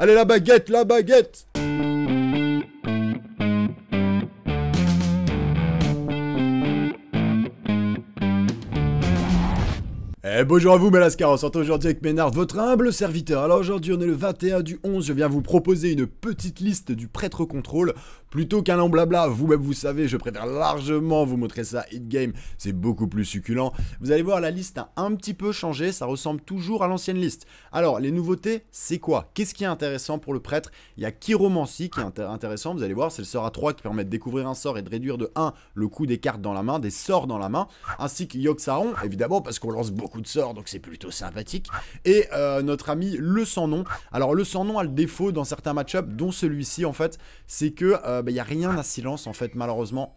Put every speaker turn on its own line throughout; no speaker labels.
Allez, la baguette, la baguette Et eh, bonjour à vous mes lascars, on s'entend aujourd'hui avec Ménard, votre humble serviteur. Alors aujourd'hui on est le 21 du 11, je viens vous proposer une petite liste du prêtre contrôle Plutôt qu'un long blabla, vous-même vous savez, je préfère largement vous montrer ça in-game, c'est beaucoup plus succulent. Vous allez voir, la liste a un petit peu changé, ça ressemble toujours à l'ancienne liste. Alors, les nouveautés, c'est quoi Qu'est-ce qui est intéressant pour le prêtre Il y a Kiromancy qui est intéressant, vous allez voir, c'est le sort à 3 qui permet de découvrir un sort et de réduire de 1 le coût des cartes dans la main, des sorts dans la main, ainsi que Yogg-Saron, évidemment, parce qu'on lance beaucoup de sorts, donc c'est plutôt sympathique. Et euh, notre ami le sans nom. Alors, le sans nom a le défaut dans certains match up dont celui-ci en fait, c'est que... Euh, il euh, n'y bah, y a rien à silence en fait malheureusement.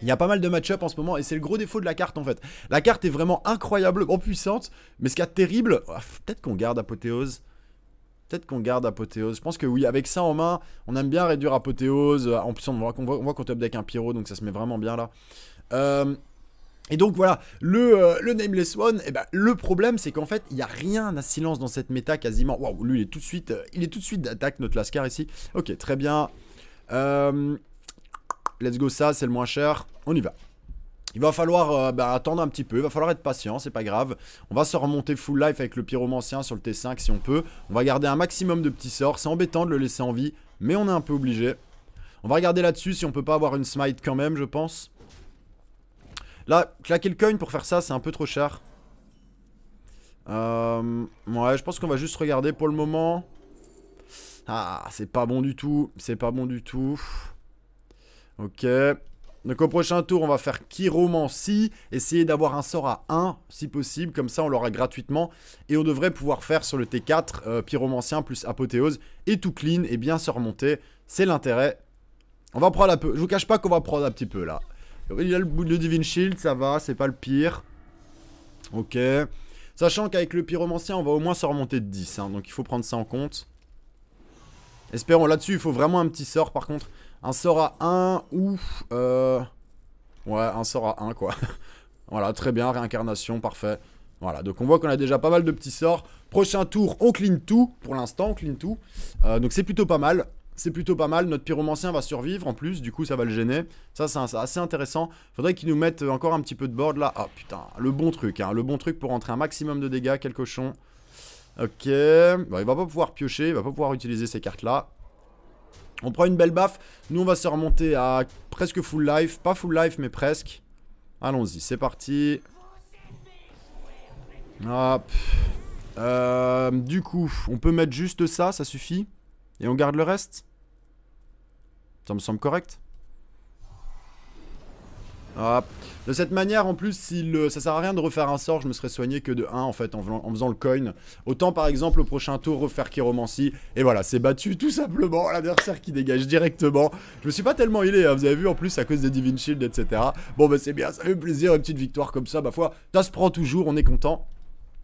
Il y a pas mal de match-up en ce moment et c'est le gros défaut de la carte en fait. La carte est vraiment incroyablement puissante, mais ce qu'il y a de terrible, ah, peut-être qu'on garde Apothéose. Peut-être qu'on garde Apothéose. Je pense que oui, avec ça en main, on aime bien réduire Apothéose. Ah, en plus, on voit qu'on voit, qu'on deck un Pyro, donc ça se met vraiment bien là. Euh, et donc voilà, le, euh, le Nameless One, eh ben, le problème c'est qu'en fait, il n'y a rien à silence dans cette méta quasiment. Waouh, lui il est tout de suite, il est tout de suite d'attaque notre Lascar ici. Ok, très bien. Euh, let's go ça, c'est le moins cher. On y va. Il va falloir euh, bah, attendre un petit peu, il va falloir être patient, c'est pas grave. On va se remonter full life avec le pyromancien sur le T5 si on peut. On va garder un maximum de petits sorts, c'est embêtant de le laisser en vie, mais on est un peu obligé. On va regarder là-dessus si on peut pas avoir une smite quand même, je pense. Là, claquer le coin pour faire ça, c'est un peu trop cher. Euh, ouais, je pense qu'on va juste regarder pour le moment. Ah, c'est pas bon du tout. C'est pas bon du tout. Ok. Donc au prochain tour, on va faire Chiromancie, essayer d'avoir un sort à 1 si possible, comme ça on l'aura gratuitement. Et on devrait pouvoir faire sur le T4 euh, Pyromancien plus Apothéose et tout clean et bien se remonter. C'est l'intérêt. On va prendre un peu. Je vous cache pas qu'on va prendre un petit peu là. Il y a le Divine Shield, ça va, c'est pas le pire. Ok. Sachant qu'avec le Pyromancien, on va au moins se remonter de 10, hein. donc il faut prendre ça en compte. Espérons, là-dessus, il faut vraiment un petit sort, par contre. Un sort à 1 ou... Euh, ouais, un sort à 1, quoi. voilà, très bien, réincarnation, parfait. Voilà, donc on voit qu'on a déjà pas mal de petits sorts. Prochain tour, on clean tout. Pour l'instant, on clean tout. Euh, donc c'est plutôt pas mal. C'est plutôt pas mal. Notre pyromancien va survivre en plus. Du coup, ça va le gêner. Ça, c'est assez intéressant. Faudrait qu'il nous mette encore un petit peu de board là. Ah putain, le bon truc. Hein. le bon truc pour rentrer un maximum de dégâts. Quel cochon. Ok. il va pas pouvoir piocher, il va pas pouvoir utiliser ces cartes-là. On prend une belle baffe. Nous, on va se remonter à presque full life. Pas full life, mais presque. Allons-y, c'est parti. Hop. Euh, du coup, on peut mettre juste ça, ça suffit. Et on garde le reste. Ça me semble correct. De cette manière, en plus, si le... ça sert à rien de refaire un sort, je me serais soigné que de 1 en fait, en, faisant le coin. Autant par exemple, au prochain tour, refaire Kiromancy Et voilà, c'est battu tout simplement. L'adversaire qui dégage directement. Je me suis pas tellement healé, hein, vous avez vu, en plus, à cause des Divine Shield, etc. Bon, bah c'est bien, ça fait plaisir, une petite victoire comme ça, ma foi, ça se prend toujours, on est content.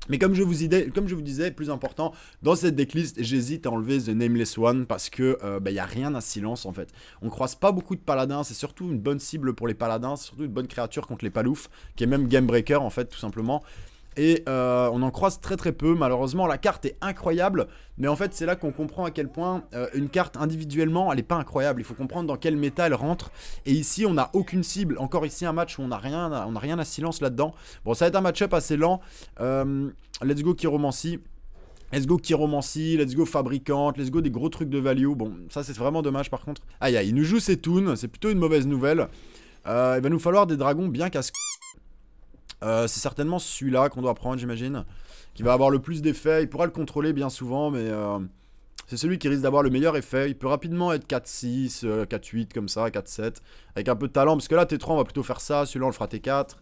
Mais comme je, vous comme je vous disais, plus important, dans cette decklist, j'hésite à enlever The Nameless One parce que euh, bah, il n'y a rien à silence en fait. On croise pas beaucoup de paladins, c'est surtout une bonne cible pour les paladins, c'est surtout une bonne créature contre les paloufs, qui est même game breaker en fait tout simplement et euh, on en croise très très peu. Malheureusement, la carte est incroyable, mais en fait, c'est là qu'on comprend à quel point euh, une carte individuellement, elle est pas incroyable. Il faut comprendre dans quel méta elle rentre. Et ici, on n'a aucune cible. Encore ici, un match où on n'a rien, à, on a rien à silence là-dedans. Bon, ça va être un match-up assez lent. Euh, let's go Kiromancy. Let's go Kiromancy, let's go Fabricante, let's go des gros trucs de value. Bon, ça c'est vraiment dommage par contre. Aïe aïe, il nous joue ses toons, c'est plutôt une mauvaise nouvelle. il va nous falloir des dragons bien casse euh, c'est certainement celui-là qu'on doit prendre, j'imagine, qui va avoir le plus d'effet. Il pourra le contrôler bien souvent, mais euh, c'est celui qui risque d'avoir le meilleur effet. Il peut rapidement être 4-6, 4-8 euh, comme ça, 4-7, avec un peu de talent. Parce que là, T3, on va plutôt faire ça. Celui-là, on le fera T4.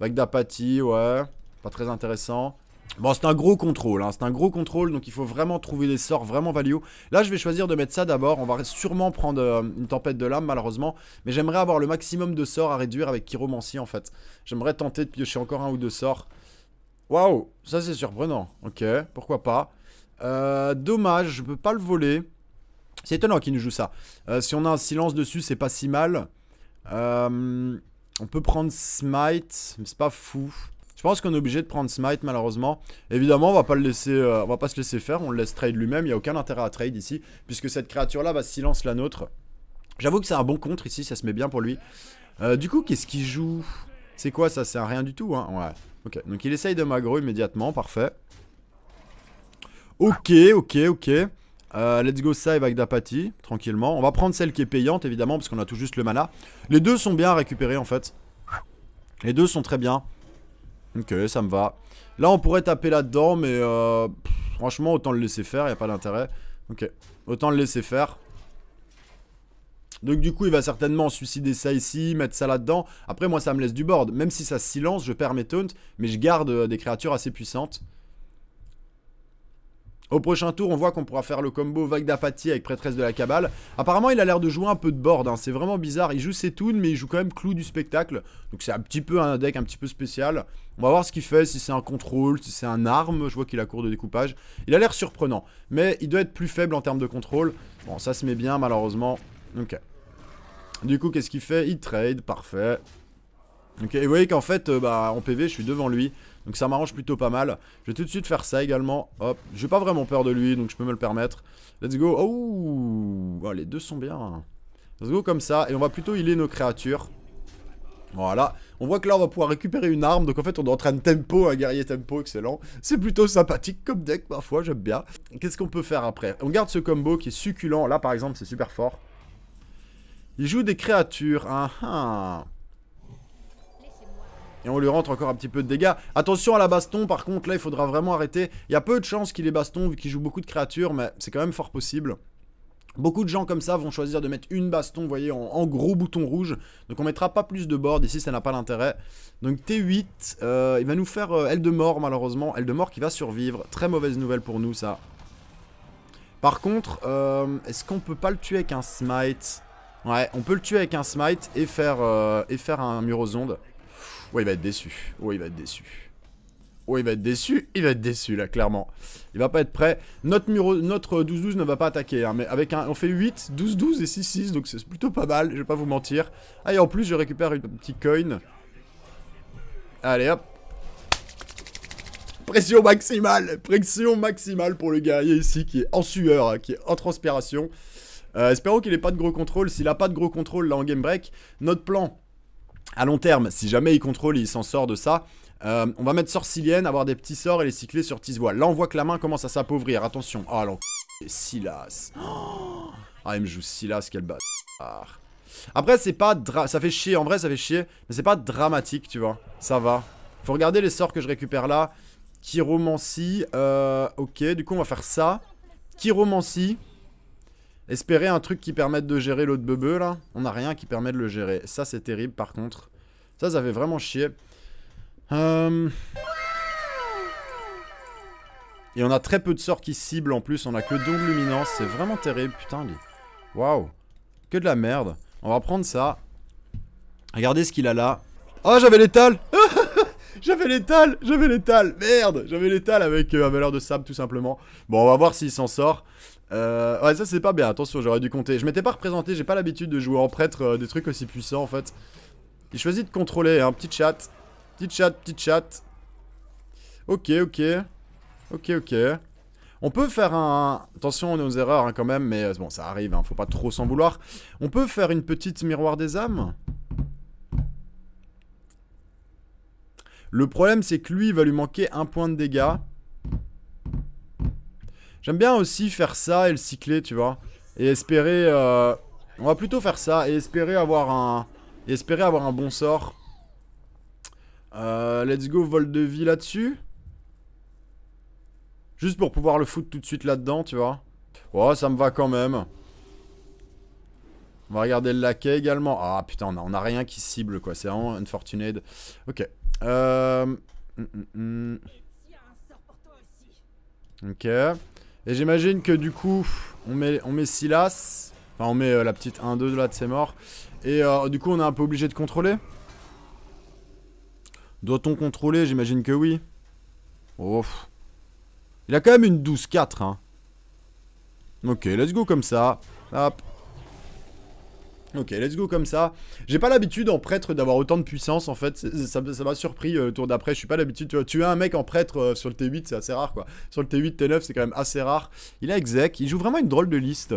Avec d'apathie, ouais, pas très intéressant. Bon, c'est un gros contrôle, hein. c'est un gros contrôle, donc il faut vraiment trouver des sorts vraiment value. Là, je vais choisir de mettre ça d'abord, on va sûrement prendre euh, une tempête de lame, malheureusement, mais j'aimerais avoir le maximum de sorts à réduire avec Chiromancie, en fait. J'aimerais tenter de piocher encore un ou deux sorts. Waouh, ça c'est surprenant, ok, pourquoi pas. Euh, dommage, je peux pas le voler. C'est étonnant qu'il nous joue ça. Euh, si on a un silence dessus, c'est pas si mal. on peut prendre Smite, mais c'est pas fou. Je pense qu'on est obligé de prendre Smite malheureusement. Évidemment, on va pas le laisser, euh, on va pas se laisser faire, on le laisse trade lui-même, il n'y a aucun intérêt à trade ici, puisque cette créature-là va silence la nôtre. J'avoue que c'est un bon contre ici, ça se met bien pour lui. Euh, du coup, qu'est-ce qu'il joue C'est quoi ça C'est rien du tout, hein? Ouais, ok. Donc il essaye de magro immédiatement, parfait. Ok, ok, ok. Euh, let's go save avec d'apathie. tranquillement. On va prendre celle qui est payante, évidemment, parce qu'on a tout juste le mana. Les deux sont bien récupérés, en fait. Les deux sont très bien. Ok, ça me va. Là, on pourrait taper là-dedans, mais euh, franchement, autant le laisser faire, il a pas d'intérêt. Ok, autant le laisser faire. Donc du coup, il va certainement suicider ça ici, mettre ça là-dedans. Après, moi, ça me laisse du board. Même si ça se silence, je perds mes taunts, mais je garde euh, des créatures assez puissantes. Au prochain tour, on voit qu'on pourra faire le combo Vague d'Apathie avec Prêtresse de la Cabale. Apparemment, il a l'air de jouer un peu de board, hein. c'est vraiment bizarre. Il joue ses toons, mais il joue quand même Clou du Spectacle. Donc c'est un petit peu un deck un petit peu spécial. On va voir ce qu'il fait, si c'est un contrôle, si c'est un arme. Je vois qu'il a cours de découpage. Il a l'air surprenant, mais il doit être plus faible en termes de contrôle. Bon, ça se met bien, malheureusement. Ok. Du coup, qu'est-ce qu'il fait Il trade, parfait. Ok, et vous voyez qu'en fait, euh, bah, en PV, je suis devant lui. Donc ça m'arrange plutôt pas mal. Je vais tout de suite faire ça également. Hop, j'ai pas vraiment peur de lui, donc je peux me le permettre. Let's go. Oh, oh, les deux sont bien. Let's go comme ça. Et on va plutôt healer nos créatures. Voilà, on voit que là on va pouvoir récupérer une arme, donc en fait on est en train de tempo, un guerrier tempo, excellent. C'est plutôt sympathique comme deck, parfois j'aime bien. Qu'est-ce qu'on peut faire après On garde ce combo qui est succulent, là par exemple c'est super fort. Il joue des créatures, hein, hein. Et on lui rentre encore un petit peu de dégâts. Attention à la baston, par contre, là, il faudra vraiment arrêter. Il y a peu de chances qu'il ait baston, vu qu'il joue beaucoup de créatures, mais c'est quand même fort possible. Beaucoup de gens comme ça vont choisir de mettre une baston, vous voyez, en, gros bouton rouge. Donc on mettra pas plus de board ici, ça n'a pas l'intérêt Donc T8, euh, il va nous faire euh, elle de mort malheureusement. elle de mort qui va survivre. Très mauvaise nouvelle pour nous ça. Par contre, euh, est-ce qu'on peut pas le tuer avec un smite Ouais, on peut le tuer avec un smite et faire, et faire un mur aux ondes. Oh, il va être déçu. Oh, il va être déçu. Oh, il va être déçu. Il va être déçu, là, clairement. Il va pas être prêt. Notre 12-12 ne va pas attaquer. Hein, mais avec un, on fait 8, 12-12 et 6-6. Donc, c'est plutôt pas mal. Je vais pas vous mentir. Ah, et en plus, je récupère une petite coin. Allez, hop. Pression maximale Pression maximale pour le guerrier ici qui est en sueur, hein, qui est en transpiration. Euh, espérons qu'il ait pas de gros contrôle. S'il a pas de gros contrôle là en game break, notre plan, à long terme, si jamais il contrôle et il s'en sort de ça, euh, on va mettre sorcilienne, avoir des petits sorts et les cycler sur Tisvois. Là, on voit que la main commence à s'appauvrir. Attention. Oh, alors. Silas. Oh. ah, il me joue Silas, quel bâtard. Après, c'est pas. ça fait chier. En vrai, ça fait chier. Mais c'est pas dramatique, tu vois. Ça va. Faut regarder les sorts que je récupère là. Chiromancie. Euh, ok, du coup, on va faire ça. Chiromancie. Espérer un truc qui permette de gérer l'autre bebe là. On n'a rien qui permet de le gérer. Ça, c'est terrible, par contre. Ça, ça fait vraiment chier. Euh, Et on a très peu de sorts qui ciblent, en plus. On a que double luminance. C'est vraiment terrible, putain. Waouh. Que de la merde. On va prendre ça. Regardez ce qu'il a là. Oh, j'avais l'étale J'avais l'étale J'avais l'étale Merde J'avais l'étal avec la euh, valeur de sable, tout simplement. Bon, on va voir s'il s'en sort. Euh, ouais, ça c'est pas bien, attention, j'aurais dû compter. Je m'étais pas représenté, j'ai pas l'habitude de jouer en prêtre euh, des trucs aussi puissants en fait. Il choisit de contrôler, un hein. petit chat. Petit chat, petit chat. Ok, ok. Ok, ok. On peut faire un... Attention on aux erreurs hein, quand même, mais euh, bon, ça arrive, hein. faut pas trop s'en vouloir. On peut faire une petite miroir des âmes Le problème, c'est que lui, il va lui manquer un point de dégâts. J'aime bien aussi faire ça et le cycler, tu vois. Et espérer... Euh, on va plutôt faire ça et espérer avoir un... espérer avoir un bon sort. Euh, let's go vol de vie là-dessus. Juste pour pouvoir le foutre tout de suite là-dedans, tu vois. Ouais, oh, ça me va quand même. On va regarder le laquais également. Ah putain, on a, rien qui cible quoi. C'est vraiment unfortunate. Ok. Euh... Hum, hum, hum. Ok. Et j'imagine que du coup, on met, on met Silas. Enfin, on met euh, la petite 1-2 là de ses morts. Et euh, du coup, on est un peu obligé de contrôler. Doit-on contrôler J'imagine que oui. Oh, Il a quand même une 12-4. Hein. Ok, let's go comme ça. Hop. Ok, let's go comme ça. J'ai pas l'habitude en prêtre d'avoir autant de puissance en fait. Ça m'a surpris euh, le tour d'après. Je suis pas l'habitude. Tu as un mec en prêtre euh, sur le T8, c'est assez rare quoi. Sur le T8, T9, c'est quand même assez rare. Il a exec. Il joue vraiment une drôle de liste.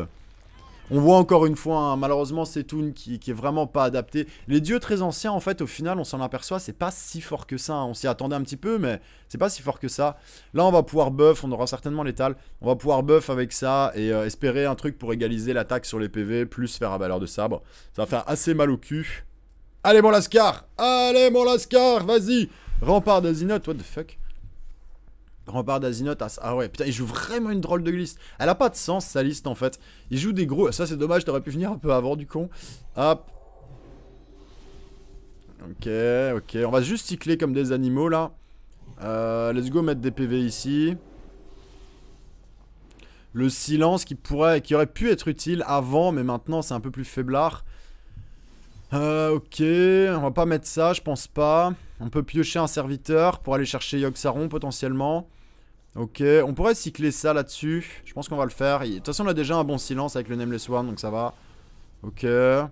On voit encore une fois, hein, malheureusement, c'est Toon qui, est vraiment pas adapté. Les dieux très anciens, en fait, au final, on s'en aperçoit, c'est pas si fort que ça. Hein. On s'y attendait un petit peu, mais c'est pas si fort que ça. Là, on va pouvoir buff, on aura certainement l'étal. On va pouvoir buff avec ça et euh, espérer un truc pour égaliser l'attaque sur les PV, plus faire à valeur de sabre. Ça va faire assez mal au cul. Allez, mon Lascar Allez, mon Lascar Vas-y Rempart de Zinot, what the fuck Rempart d'Azinoth, ah, ah ouais, putain, il joue vraiment une drôle de liste. Elle a pas de sens, sa liste, en fait. Il joue des gros... Ça, c'est dommage, t'aurais pu venir un peu avant, du con. Hop. Ok, ok. On va juste cycler comme des animaux, là. Euh, let's go mettre des PV ici. Le silence qui pourrait, qui aurait pu être utile avant, mais maintenant, c'est un peu plus faiblard. Euh, ok, on va pas mettre ça, je pense pas. On peut piocher un serviteur pour aller chercher Yogg-Saron potentiellement. Ok, on pourrait cycler ça là-dessus. Je pense qu'on va le faire. De toute façon, on a déjà un bon silence avec le Nameless One, donc ça va. Ok. Euh,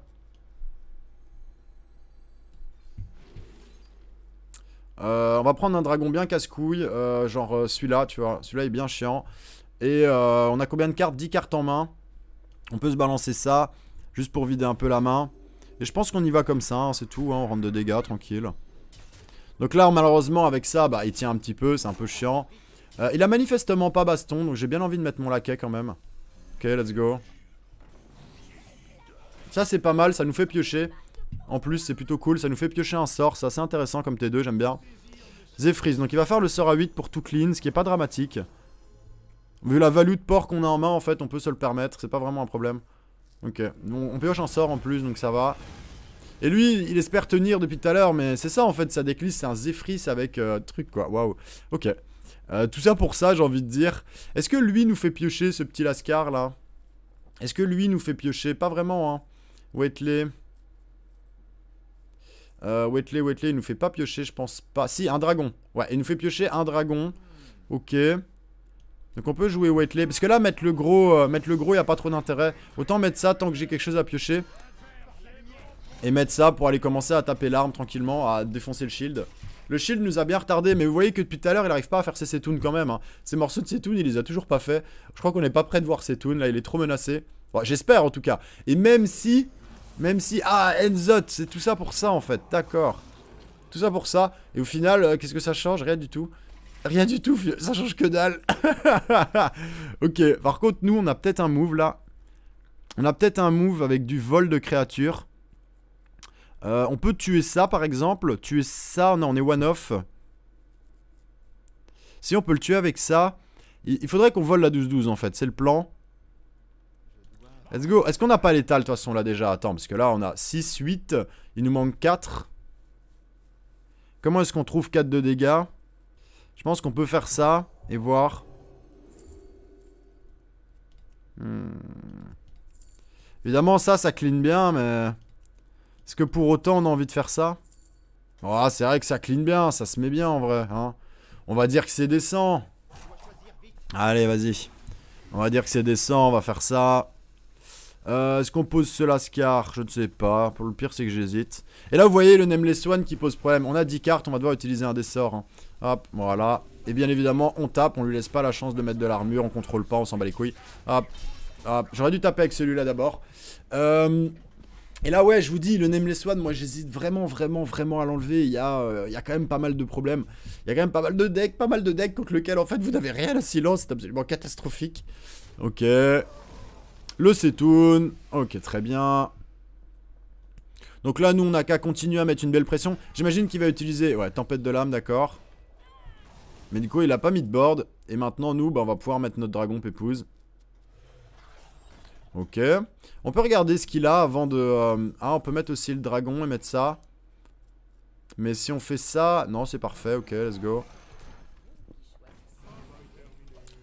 on va prendre un dragon bien casse-couille, euh, genre euh, celui-là, tu vois, celui-là est bien chiant. Et on a combien de cartes 10 cartes en main. On peut se balancer ça, juste pour vider un peu la main. Et je pense qu'on y va comme ça, hein, c'est tout, hein. on rentre de dégâts, tranquille. Donc là, malheureusement, avec ça, bah, il tient un petit peu, c'est un peu chiant. Euh, il a manifestement pas baston, donc j'ai bien envie de mettre mon laquais quand même. Ok, let's go. Ça, c'est pas mal, ça nous fait piocher. En plus, c'est plutôt cool, ça nous fait piocher un sort, c'est assez intéressant comme T2, j'aime bien. Zephyris, donc il va faire le sort à 8 pour tout clean, ce qui est pas dramatique. Vu la value de port qu'on a en main, en fait, on peut se le permettre, c'est pas vraiment un problème. Ok, on, pioche un sort en plus, donc ça va. Et lui, il espère tenir depuis tout à l'heure, mais c'est ça en fait, sa déclisse, c'est un Zephyris avec euh, truc quoi, waouh. Ok. Euh, tout ça pour ça, j'ai envie de dire. Est-ce que lui nous fait piocher ce petit Lascar là Est-ce que lui nous fait piocher Pas vraiment, hein. Waitley Euh, Wetley, il nous fait pas piocher, je pense pas. Si, un dragon. Ouais, il nous fait piocher un dragon. Ok. Donc on peut jouer Waitley Parce que là, mettre le gros, euh, mettre le gros, il a pas trop d'intérêt. Autant mettre ça tant que j'ai quelque chose à piocher. Et mettre ça pour aller commencer à taper l'arme tranquillement, à défoncer le shield. Le shield nous a bien retardé, mais vous voyez que depuis tout à l'heure, il arrive pas à faire ses Setoun quand même. Hein. Ces morceaux de Setoun, il les a toujours pas fait. Je crois qu'on n'est pas prêt de voir Setoun, là, il est trop menacé. J'espère en tout cas. Et même si... Même si... Ah, Enzot, c'est tout ça pour ça en fait, d'accord. Tout ça pour ça. Et au final, euh, qu'est-ce que ça change Rien du tout. Rien du tout, ça change que dalle. ok, par contre, nous, on a peut-être un move là. On a peut-être un move avec du vol de créatures. Euh, on peut tuer ça par exemple. Tuer ça, non, on est one-off. Si on peut le tuer avec ça, il faudrait qu'on vole la 12-12 en fait, c'est le plan. Let's go. Est-ce qu'on n'a pas l'étal de toute façon là déjà Attends, parce que là on a 6, 8, il nous manque 4. Comment est-ce qu'on trouve 4 de dégâts Je pense qu'on peut faire ça et voir. Hmm. Évidemment ça, ça clean bien, mais... Est-ce que pour autant on a envie de faire ça Oh, c'est vrai que ça clean bien, ça se met bien en vrai. Hein. On va dire que c'est décent. Allez, vas-y. On va dire que c'est décent, on va faire ça. Euh, est-ce qu'on pose ce Lascar Je ne sais pas. Pour le pire, c'est que j'hésite. Et là, vous voyez le Nameless One qui pose problème. On a 10 cartes, on va devoir utiliser un des sorts. Hein. Hop, voilà. Et bien évidemment, on tape, on lui laisse pas la chance de mettre de l'armure, on contrôle pas, on s'en bat les couilles. Hop, hop. J'aurais dû taper avec celui-là d'abord. Euh, et là, ouais, je vous dis, le Nameless One, moi j'hésite vraiment, vraiment, vraiment à l'enlever. Il, y a, euh, il y a quand même pas mal de problèmes. Il y a quand même pas mal de decks, pas mal de decks contre lequel en fait vous n'avez rien à silence. C'est absolument catastrophique. Ok. Le Setoun. Ok, très bien. Donc là, nous, on n'a qu'à continuer à mettre une belle pression. J'imagine qu'il va utiliser... Ouais, Tempête de l'âme, d'accord. Mais du coup, il a pas mis de board. Et maintenant, nous, bah, on va pouvoir mettre notre dragon pépouze. Ok. On peut regarder ce qu'il a avant de... Euh, ah, on peut mettre aussi le dragon et mettre ça. Mais si on fait ça... Non, c'est parfait. Ok, let's go.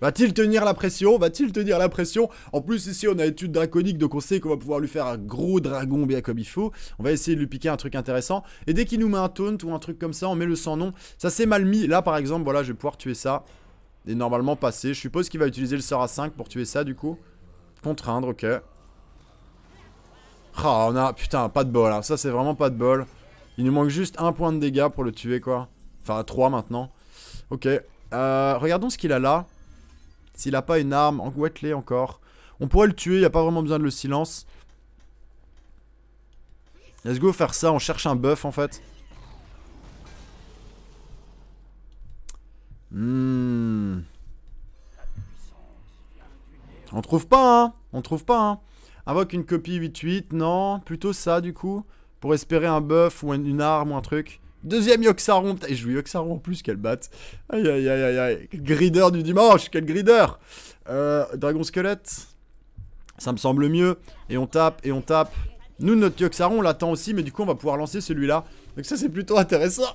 Va-t-il tenir la pression Va-t-il tenir la pression En plus, ici, on a étude draconique, donc on sait qu'on va pouvoir lui faire un gros dragon bien comme il faut. On va essayer de lui piquer un truc intéressant. Et dès qu'il nous met un taunt ou un truc comme ça, on met le sans nom. Ça s'est mal mis. Là, par exemple, voilà, je vais pouvoir tuer ça. Et normalement passer. Je suppose qu'il va utiliser le sort à 5 pour tuer ça, du coup. Contraindre, ok. Ah, on a... Putain, pas de bol. Hein. Ça, c'est vraiment pas de bol. Il nous manque juste un point de dégâts pour le tuer, quoi. Enfin, trois maintenant. Ok. Euh, regardons ce qu'il a là. S'il a pas une arme, en encore. On pourrait le tuer, il a pas vraiment besoin de le silence. Let's go faire ça, on cherche un buff en fait. On trouve pas, hein On trouve pas, hein Invoque une copie 8-8, non Plutôt ça, du coup Pour espérer un buff ou une arme ou un truc. Deuxième Yoxaron, et je joue Yoxaron en plus, quelle batte. Aïe, aïe, aïe, aïe, grideur du dimanche, quel grider euh, Dragon squelette Ça me semble mieux. Et on tape, et on tape. Nous, notre Yoxaron, on l'attend aussi, mais du coup, on va pouvoir lancer celui-là. Donc ça, c'est plutôt intéressant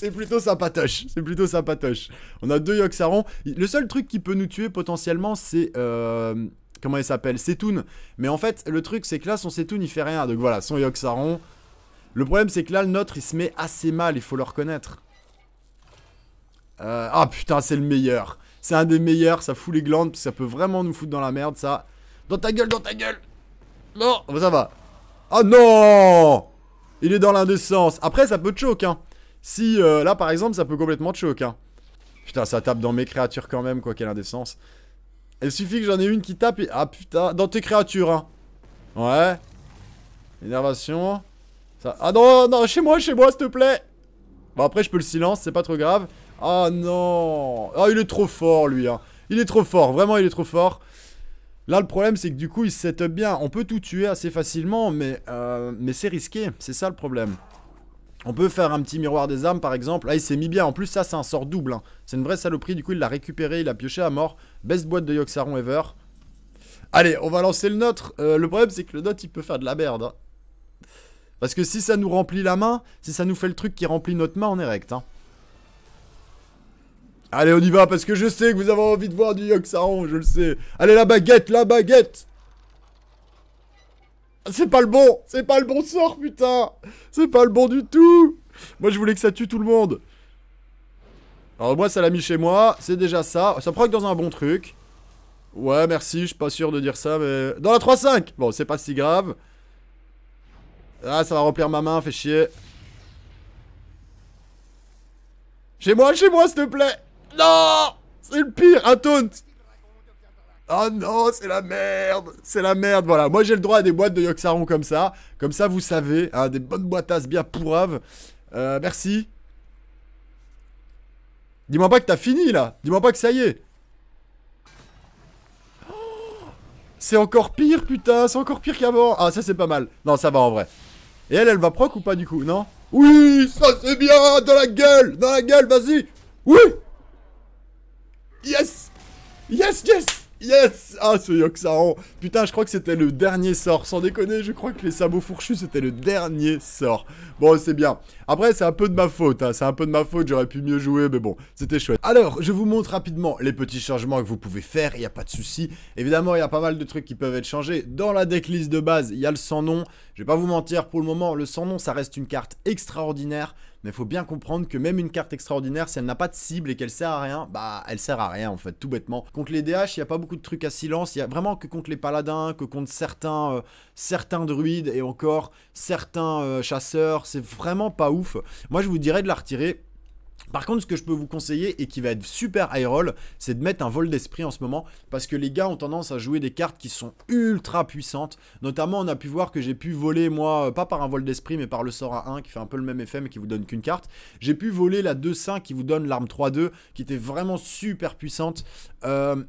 c'est plutôt sympatoche. C'est plutôt sympatoche. On a deux Yoxaron. Le seul truc qui peut nous tuer potentiellement, c'est. Euh, comment il s'appelle Setoun. Mais en fait, le truc, c'est que là, son Setoun, il fait rien. Donc voilà, son Yoxaron. Le problème, c'est que là, le nôtre, il se met assez mal. Il faut le reconnaître. Euh, ah putain, c'est le meilleur. C'est un des meilleurs. Ça fout les glandes. ça peut vraiment nous foutre dans la merde, ça. Dans ta gueule, dans ta gueule Non Ça va. Ah oh, non il est dans l'indécence. Après, ça peut te choquer, hein. Si, euh, là, par exemple, ça peut complètement choquer. Hein. Putain, ça tape dans mes créatures quand même, quoi, quelle sens Il suffit que j'en ai une qui tape et... Ah, putain, dans tes créatures, hein. Ouais. Énervation. Ah non, non, chez moi, chez moi, s'il te plaît Bon, après, je peux le silence, c'est pas trop grave. Ah non Ah, il est trop fort, lui, hein. Il est trop fort, vraiment, il est trop fort. Là, le problème, c'est que du coup, il se set up bien. On peut tout tuer assez facilement, mais, euh, mais c'est risqué. C'est ça, le problème. On peut faire un petit miroir des armes par exemple. Ah, il s'est mis bien. En plus, ça, c'est un sort double. Hein. C'est une vraie saloperie. Du coup, il l'a récupéré, il l'a pioché à mort. Best boîte de Yoxaron ever. Allez, on va lancer le nôtre. Euh, le problème, c'est que le nôtre, il peut faire de la merde. Hein. Parce que si ça nous remplit la main, si ça nous fait le truc qui remplit notre main, on est rect. Hein. Allez, on y va, parce que je sais que vous avez envie de voir du Yoxaron, je le sais. Allez, la baguette, la baguette c'est pas le bon C'est pas le bon sort, putain C'est pas le bon du tout Moi, je voulais que ça tue tout le monde. Alors, moi, ça l'a mis chez moi. C'est déjà ça. Ça que dans un bon truc. Ouais, merci. Je suis pas sûr de dire ça, mais... Dans la 3-5 Bon, c'est pas si grave. Ah, ça va remplir ma main. Fait chier. Chez moi, chez moi, s'il te plaît Non C'est le pire Un Oh non, c'est la merde C'est la merde, voilà. Moi, j'ai le droit à des boîtes de Yoxaron comme ça. Comme ça, vous savez, hein, des bonnes boîtasses bien pourraves. Euh, merci. Dis-moi pas que t'as fini, là. Dis-moi pas que ça y est. c'est encore pire, putain. C'est encore pire qu'avant. Ah, ça, c'est pas mal. Non, ça va, en vrai. Et elle, elle va proc ou pas, du coup Non Oui Ça, c'est bien Dans la gueule Dans la gueule, vas-y Oui Yes Yes, yes Yes Ah, ce Yoxaron Putain, je crois que c'était le dernier sort. Sans déconner, je crois que les sabots fourchus, c'était le dernier sort. Bon, c'est bien. Après, c'est un peu de ma faute. Hein. C'est un peu de ma faute. J'aurais pu mieux jouer, mais bon, c'était chouette. Alors, je vous montre rapidement les petits changements que vous pouvez faire. Il n'y a pas de souci. Évidemment, il y a pas mal de trucs qui peuvent être changés. Dans la decklist de base, il y a le sans nom. Je vais pas vous mentir, pour le moment, le sans nom, ça reste une carte extraordinaire. Mais il faut bien comprendre que même une carte extraordinaire, si elle n'a pas de cible et qu'elle sert à rien, bah elle sert à rien en fait, tout bêtement. Contre les DH, il n'y a pas beaucoup de trucs à silence, il y a vraiment que contre les paladins, que contre certains, euh, certains druides et encore certains euh, chasseurs, c'est vraiment pas ouf. Moi je vous dirais de la retirer par contre, ce que je peux vous conseiller et qui va être super high roll, c'est de mettre un vol d'esprit en ce moment parce que les gars ont tendance à jouer des cartes qui sont ultra puissantes. Notamment, on a pu voir que j'ai pu voler, moi, euh, pas par un vol d'esprit, mais par le sort à 1 qui fait un peu le même effet mais qui vous donne qu'une carte. J'ai pu voler la 2-5 qui vous donne l'arme 3-2 qui était vraiment super puissante. Euh,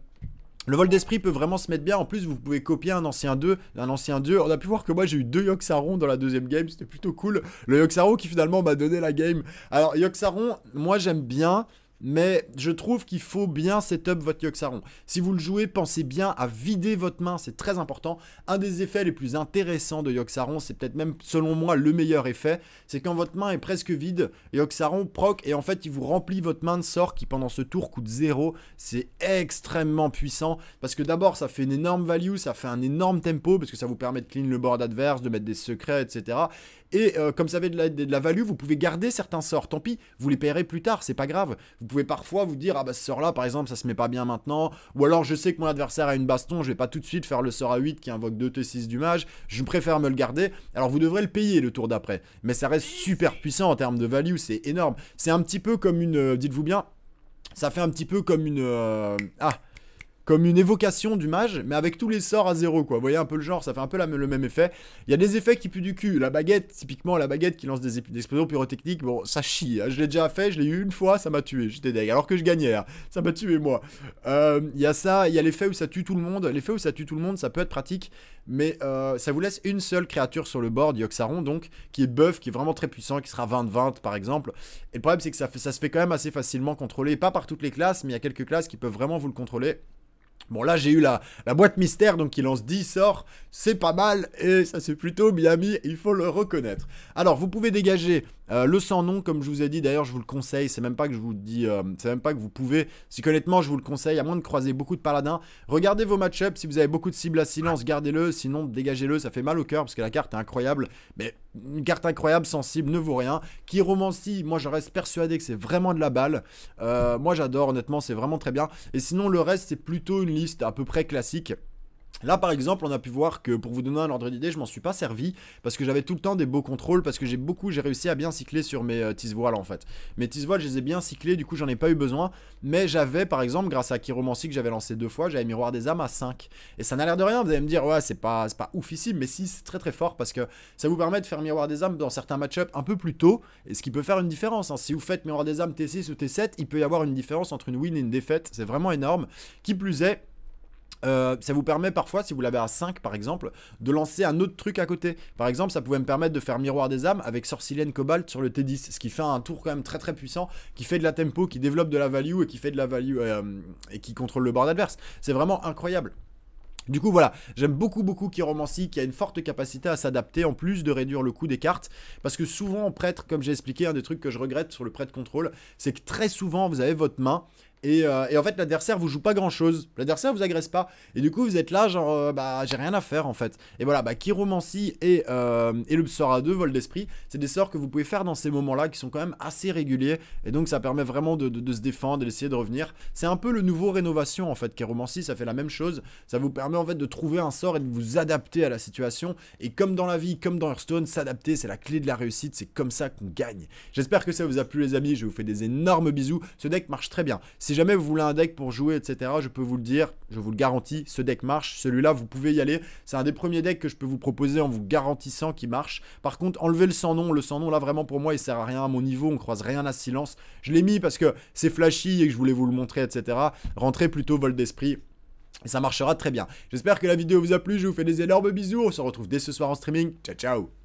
le vol d'esprit peut vraiment se mettre bien. En plus, vous pouvez copier un ancien 2, d'un ancien 2. On a pu voir que moi, j'ai eu deux Yoxaron dans la deuxième game. C'était plutôt cool. Le Yoxaron qui finalement m'a donné la game. Alors, Yoxaron, moi, j'aime bien mais je trouve qu'il faut bien setup votre Yoxaron. Si vous le jouez, pensez bien à vider votre main, c'est très important. Un des effets les plus intéressants de Yoxaron, c'est peut-être même selon moi le meilleur effet, c'est quand votre main est presque vide, Yoxaron proc et en fait il vous remplit votre main de sorts qui pendant ce tour coûte zéro. C'est extrêmement puissant parce que d'abord ça fait une énorme value, ça fait un énorme tempo parce que ça vous permet de clean le board adverse, de mettre des secrets, etc. Et euh, comme ça avait de la, de la, value, vous pouvez garder certains sorts. Tant pis, vous les payerez plus tard, c'est pas grave. Vous pouvez parfois vous dire, ah bah ce sort-là, par exemple, ça se met pas bien maintenant. Ou alors, je sais que mon adversaire a une baston, je vais pas tout de suite faire le sort à 8 qui invoque 2T6 du mage. Je préfère me le garder. Alors, vous devrez le payer le tour d'après. Mais ça reste super puissant en termes de value, c'est énorme. C'est un petit peu comme une. Euh, dites-vous bien, ça fait un petit peu comme une. Euh, ah! comme une évocation du mage, mais avec tous les sorts à zéro, quoi. Vous voyez un peu le genre, ça fait un peu le même effet. Il y a des effets qui puent du cul. La baguette, typiquement, la baguette qui lance des, explosions pyrotechniques, bon, ça chie. Hein. Je l'ai déjà fait, je l'ai eu une fois, ça m'a tué. J'étais deg, alors que je gagnais. Hein. Ça m'a tué, moi. Euh, il y a ça, il y a l'effet où ça tue tout le monde. L'effet où ça tue tout le monde, ça peut être pratique, mais euh, ça vous laisse une seule créature sur le board, Yoxaron, donc, qui est buff, qui est vraiment très puissant, qui sera 20-20, par exemple. Et le problème, c'est que ça, ça se fait quand même assez facilement contrôler. Pas par toutes les classes, mais il y a quelques classes qui peuvent vraiment vous le contrôler. Bon, là, j'ai eu la, la, boîte mystère, donc il lance 10 sorts. C'est pas mal, et ça c'est plutôt Miami, il faut le reconnaître. Alors, vous pouvez dégager euh, le sans nom, comme je vous ai dit, d'ailleurs, je vous le conseille. C'est même pas que je vous dis, euh, c'est même pas que vous pouvez. Si honnêtement, je vous le conseille, à moins de croiser beaucoup de paladins. Regardez vos match-ups. Si vous avez beaucoup de cibles à silence, gardez-le. Sinon, dégagez-le. Ça fait mal au cœur parce que la carte est incroyable. Mais une carte incroyable, sensible, ne vaut rien. Qui romancie, moi je reste persuadé que c'est vraiment de la balle. Euh, moi j'adore, honnêtement, c'est vraiment très bien. Et sinon, le reste, c'est plutôt une liste à peu près classique. Là par exemple on a pu voir que pour vous donner un ordre d'idée je m'en suis pas servi parce que j'avais tout le temps des beaux contrôles parce que j'ai beaucoup j'ai réussi à bien cycler sur mes euh, voiles en fait. Mes tis voiles je les ai bien cyclés du coup j'en ai pas eu besoin mais j'avais par exemple grâce à KiroMancy, que j'avais lancé deux fois j'avais Miroir des âmes à 5 et ça n'a l'air de rien vous allez me dire ouais c'est pas, pas oufissime mais si c'est très très fort parce que ça vous permet de faire Miroir des âmes dans certains match-up un peu plus tôt et ce qui peut faire une différence hein. si vous faites Miroir des âmes T6 ou T7 il peut y avoir une différence entre une win et une défaite c'est vraiment énorme qui plus est euh, ça vous permet parfois, si vous l'avez à 5 par exemple, de lancer un autre truc à côté. Par exemple, ça pouvait me permettre de faire Miroir des âmes avec Sorcilienne Cobalt sur le T10, ce qui fait un tour quand même très très puissant, qui fait de la tempo, qui développe de la value et qui fait de la value euh, et qui contrôle le board adverse. C'est vraiment incroyable. Du coup voilà, j'aime beaucoup beaucoup qui romancie qui a une forte capacité à s'adapter en plus de réduire le coût des cartes parce que souvent prêtre, comme j'ai expliqué, un des trucs que je regrette sur le prêt de contrôle, c'est que très souvent vous avez votre main euh, et, en fait, l'adversaire vous joue pas grand chose. L'adversaire vous agresse pas. Et du coup, vous êtes là, genre, euh, bah, j'ai rien à faire en fait. Et voilà, bah, Chiromancie et, euh, et le sort à deux Vol d'Esprit, c'est des sorts que vous pouvez faire dans ces moments-là qui sont quand même assez réguliers. Et donc, ça permet vraiment de, se défendre et d'essayer de revenir. C'est un peu le nouveau rénovation en fait. Chiromancie, ça fait la même chose. Ça vous permet en fait de trouver un sort et de vous adapter à la situation. Et comme dans la vie, comme dans Hearthstone, s'adapter, c'est la clé de la réussite. C'est comme ça qu'on gagne. J'espère que ça vous a plu, les amis. Je vous fais des énormes bisous. Ce deck marche très bien. Si jamais vous voulez un deck pour jouer, etc., je peux vous le dire, je vous le garantis, ce deck marche. Celui-là, vous pouvez y aller. C'est un des premiers decks que je peux vous proposer en vous garantissant qu'il marche. Par contre, enlevez le sans nom. Le sans nom, là, vraiment, pour moi, il sert à rien. À mon niveau, on croise rien à silence. Je l'ai mis parce que c'est flashy et que je voulais vous le montrer, etc. Rentrez plutôt vol d'esprit. Et ça marchera très bien. J'espère que la vidéo vous a plu. Je vous fais des énormes bisous. On se retrouve dès ce soir en streaming. Ciao, ciao